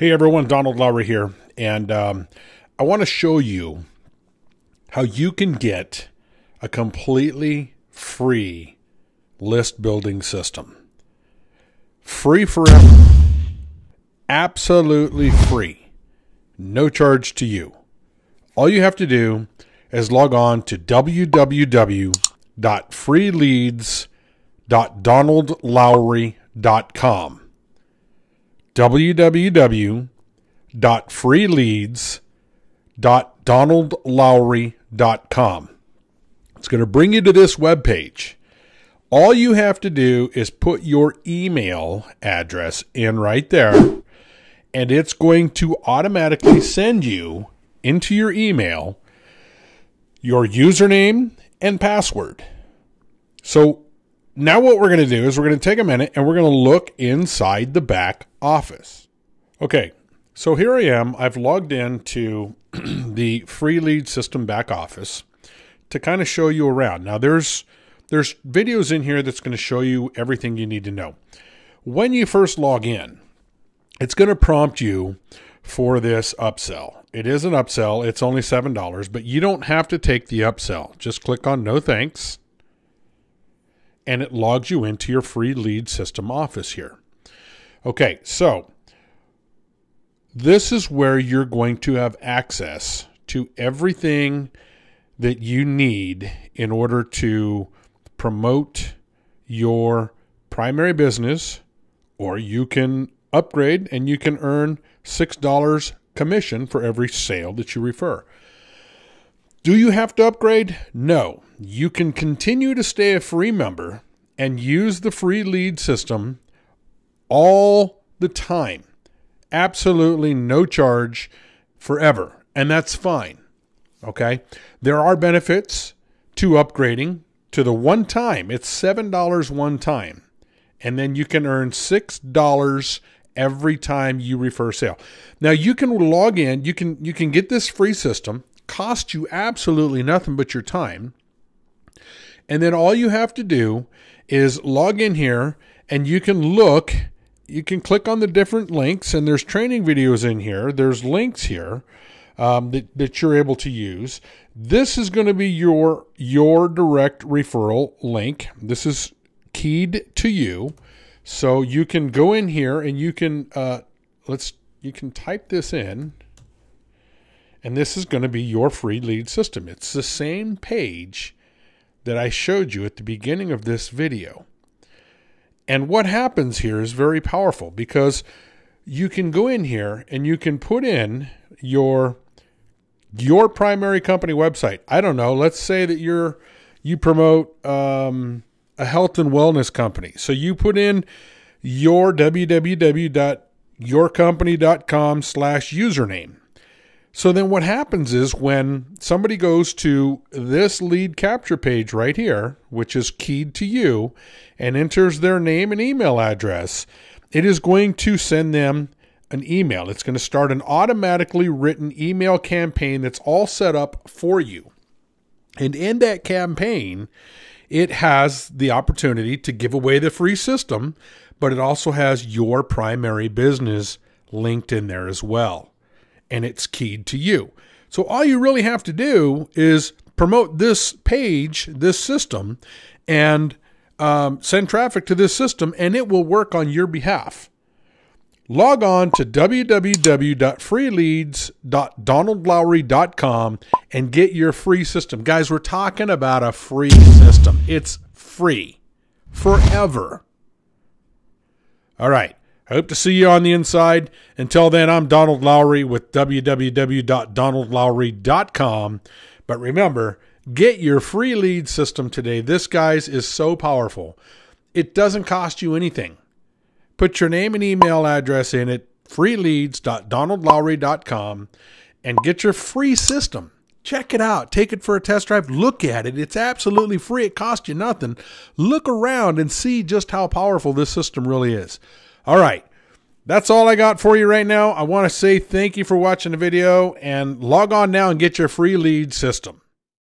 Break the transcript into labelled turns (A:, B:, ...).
A: Hey everyone, Donald Lowry here, and um, I want to show you how you can get a completely free list building system. Free forever. Absolutely free. No charge to you. All you have to do is log on to www.freeleads.donaldlowry.com www.freeleads.donaldlowry.com. It's going to bring you to this webpage. All you have to do is put your email address in right there, and it's going to automatically send you into your email your username and password. So now what we're going to do is we're going to take a minute and we're going to look inside the back office. Okay, so here I am. I've logged in to the free lead system back office to kind of show you around. Now there's there's videos in here that's going to show you everything you need to know. When you first log in, it's going to prompt you for this upsell. It is an upsell. It's only $7, but you don't have to take the upsell. Just click on no thanks and it logs you into your free lead system office here. Okay, so this is where you're going to have access to everything that you need in order to promote your primary business, or you can upgrade and you can earn $6 commission for every sale that you refer. Do you have to upgrade? No. You can continue to stay a free member and use the free lead system all the time. Absolutely no charge forever. And that's fine. Okay. There are benefits to upgrading to the one time. It's $7 one time. And then you can earn $6 every time you refer sale. Now you can log in, you can you can get this free system cost you absolutely nothing but your time. And then all you have to do is log in here and you can look, you can click on the different links, and there's training videos in here, there's links here. Um, that, that you're able to use. This is going to be your your direct referral link. This is keyed to you, so you can go in here and you can uh, let's you can type this in. And this is going to be your free lead system. It's the same page that I showed you at the beginning of this video. And what happens here is very powerful because you can go in here and you can put in your your primary company website. I don't know. Let's say that you're you promote um, a health and wellness company. So you put in your www.yourcompany.com slash username. So then what happens is when somebody goes to this lead capture page right here, which is keyed to you, and enters their name and email address, it is going to send them an email. It's going to start an automatically written email campaign that's all set up for you. And in that campaign, it has the opportunity to give away the free system, but it also has your primary business linked in there as well and it's keyed to you. So all you really have to do is promote this page, this system, and um, send traffic to this system, and it will work on your behalf. Log on to www.freeleads.donaldlowry.com and get your free system. Guys, we're talking about a free system. It's free forever. All right hope to see you on the inside. Until then, I'm Donald Lowry with www.donaldlowry.com. But remember, get your free lead system today. This, guys, is so powerful. It doesn't cost you anything. Put your name and email address in it, freeleads.donaldlowry.com, and get your free system. Check it out. Take it for a test drive. Look at it. It's absolutely free. It costs you nothing. Look around and see just how powerful this system really is. All right. That's all I got for you right now. I want to say thank you for watching the video and log on now and get your free lead system.